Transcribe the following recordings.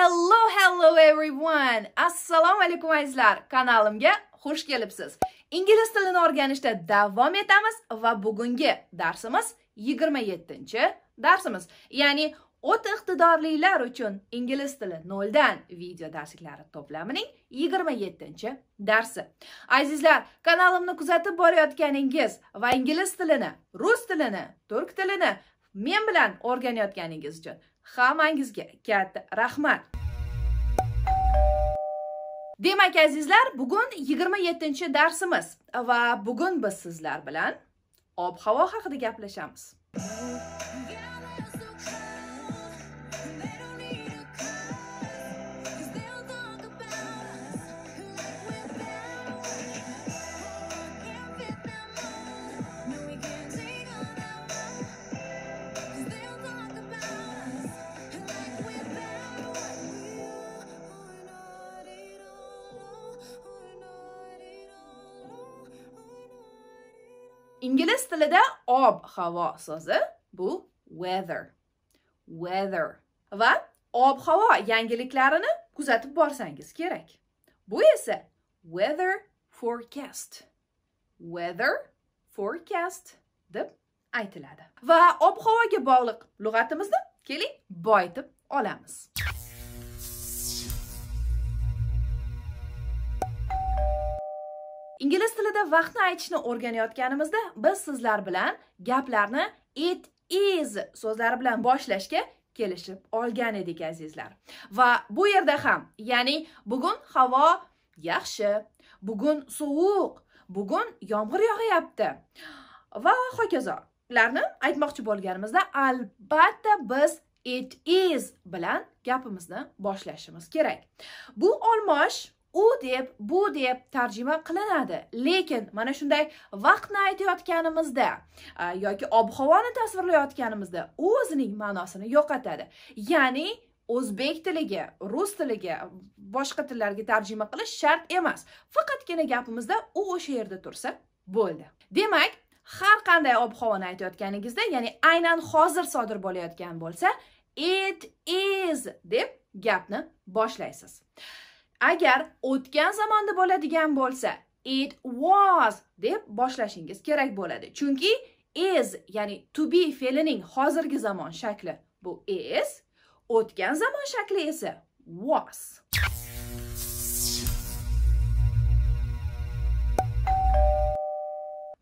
Hello, hello everyone! Assalomu alaykum azizlar! Kanalimga xush kelibsiz. Ingliz tilini o'rganishda davom etamiz va bugungi darsimiz 27-darsimiz. Ya'ni o'ta iqtidorlilar uchun ingliz tili 0 dan video darsliklari to'plamining 27-darsi. Azizlar, kanalimni kuzatib borayotganingiz va ingliz tilini, rus tilini, turk tilini men bilan o'rganayotganingiz uchun hammangizga katta rahmat demak azizlar bugun 27 darsimiz va bugun biz sizlar bilan ob havo haqida gaplashamiz tilida ob havo so'zi bu weather weather va ob havo yangiliklarini kuzatib borsangiz kerak bu esa weather forecast weather forecast deb aytiladi va ob havoga bog'liq lug'atimizni keling boyitib olamiz ingliz tilida vaqtni aytishni o'rganayotganimizda biz sizlar bilan gaplarni it is so'zlari bilan boshlashga kelishib olgan edik azizlar va bu yerda ham ya'ni bugun havo yaxshi bugun sovuq bugun yomg'ir yog'yapti va hokazolarni aytmoqchi bo'lganimizda albatta biz it is bilan gapimizni boshlashimiz kerak bu olmosh u deb bu deb tarjima qilinadi lekin mana shunday vaqtni aytayotganimizda yoki ob havoni tasvirlayotganimizda u o'zining ma'nosini yo'qotadi ya'ni o'zbek tiliga rus tiliga boshqa tillarga tarjima qilish shart emas faqatgina gapimizda u o'sha yerda tursa bo'ldi demak har qanday ob havoni aytayotganingizda ya'ni aynan hozir sodir bo'layotgan bo'lsa it is deb gapni boshlaysiz agar o'tgan zamonda bo'ladigan bo'lsa it was deb boshlashingiz kerak bo'ladi chunki is ya'ni to be fe'lining hozirgi zamon shakli bu is o'tgan zamon shakli esa was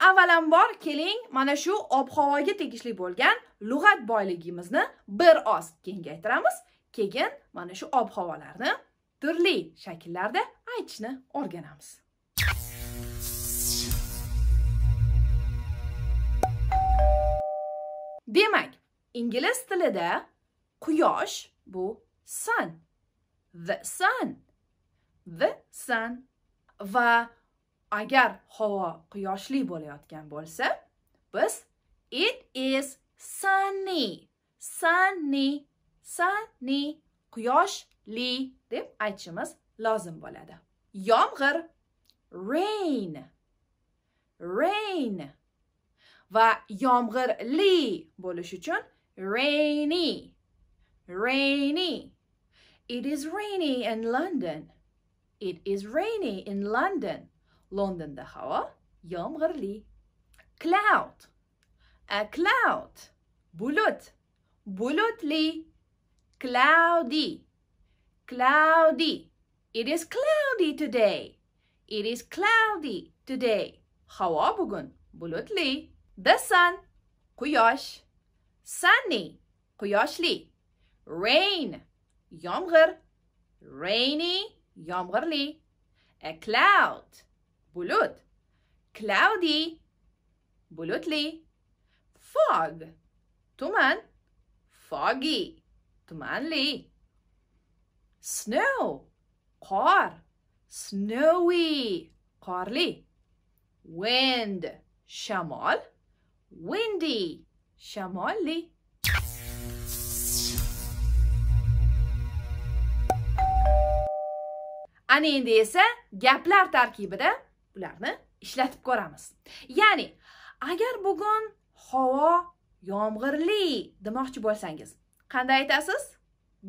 avvalambor keling mana shu ob havoga tegishli bo'lgan lug'at boyligimizni bir oz kengaytiramiz keyin mana shu ob havolarni turli shakllarda aytishni o'rganamiz demak ingliz tilida quyosh bu sun the sun the sun va agar havo quyoshli bo'layotgan bo'lsa biz it is sunny sunny sunny quyoshli deb aytishimiz lozim bo'ladi yomg'ir rain rain va yomg'irli bo'lish uchun rainy rainy it is rainy in london it is rainy in london londonda havo yomg'irli cloud a cloud bulut bulutli cloudy cloudy. It is cloudy today. It is cloudy today. Hava bugün bulutli. The sun, kuyosh. Sunny, kuyoshli. Rain, yomg'ir. Rainy, yomg'irli. A cloud, bulut. Cloudy, bulutli. Fog, tuman. Foggy, tumanli. snow qor snowy qorli wind shamol windy shamolli ana endi esa gaplar tarkibida ularni ishlatib ko'ramiz ya'ni agar bugun havo yomg'irli demoqchi bo'lsangiz qanday aytasiz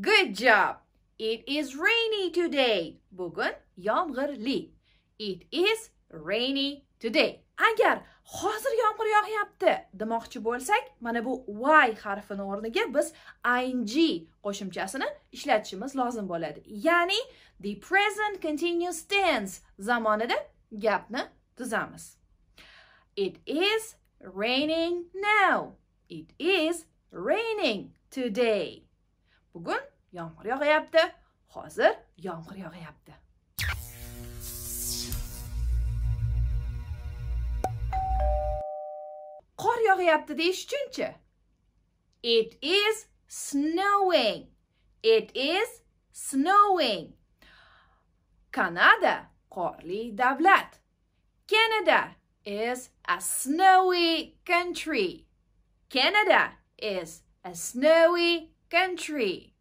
good job It is rainy today. Bugun yomg'irli. It is rainy today. Agar hozir yomg'ir yog'yapti demoqchi bo'lsak, mana bu y harfini o'rniga biz ing qo'shimchasini ishlatishimiz lozim bo'ladi. Ya'ni the present continuous tense zamonida gapni tuzamiz. It is raining now. It is raining today. Bugun yomg'ir yog'yapti hozir yomg'ir yog'yapti qor yog'yapti deyish uchunchi it is snowing it is snowing kanada qorli davlat canada is a snowy country canada is a snowy country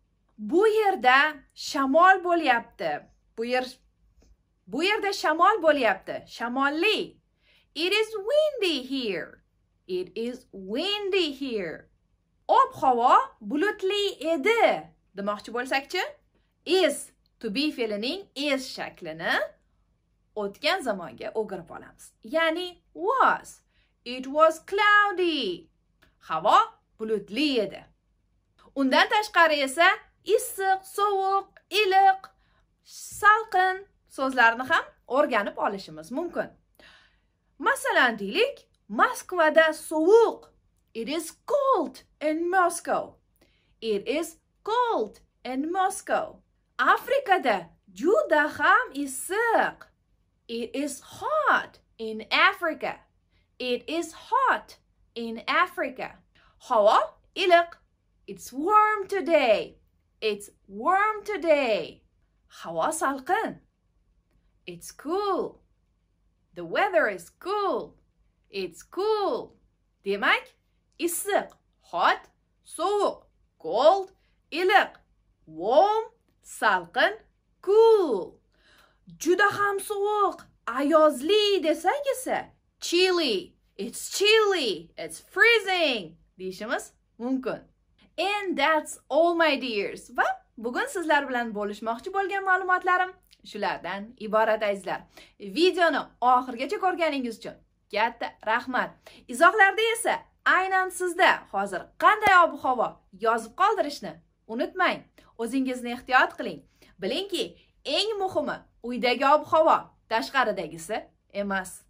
bu yerda shamol bo'lyapti bu yer bu yerda shamol bo'lyapti shamolli it is windy here it is windy here ob havo bulutli edi demoqchi bo'lsakchi is to be fe'lining is shaklini o'tgan zamonga o'girib olamiz ya'ni was it was cloudy havo bulutli edi undan tashqari esa issiq sovuq iliq salqin so'zlarini ham o'rganib olishimiz mumkin masalan deylik moskvada sovuq it is cold in moscow it is cold in moscow afrikada juda ham issiq it is hot in africa it is hot in africa havo iliq it's warm today It's warm today. Havo salqin. It's cool. The weather is cool. It's cool. Demak, issiq, hot, sovuq, cold, iliq, warm, salqin, cool. Juda ham sovuq, ayozli desak esa chilly. It's chilly. It's freezing deyishimiz mumkin. And that's all my dears. Va bugun sizlar bilan bo'lishmoqchi bo'lgan ma'lumotlarim shulardan iborat azizlar. Videoni oxirgacha ko'rganingiz uchun katta rahmat. Izohlarda esa aynan sizda hozir qanday ob-havo yozib qoldirishni unutmang. O'zingizni ehtiyot qiling. Bilingki, eng muhimi uydagi ob-havo, tashqaridagisi emas.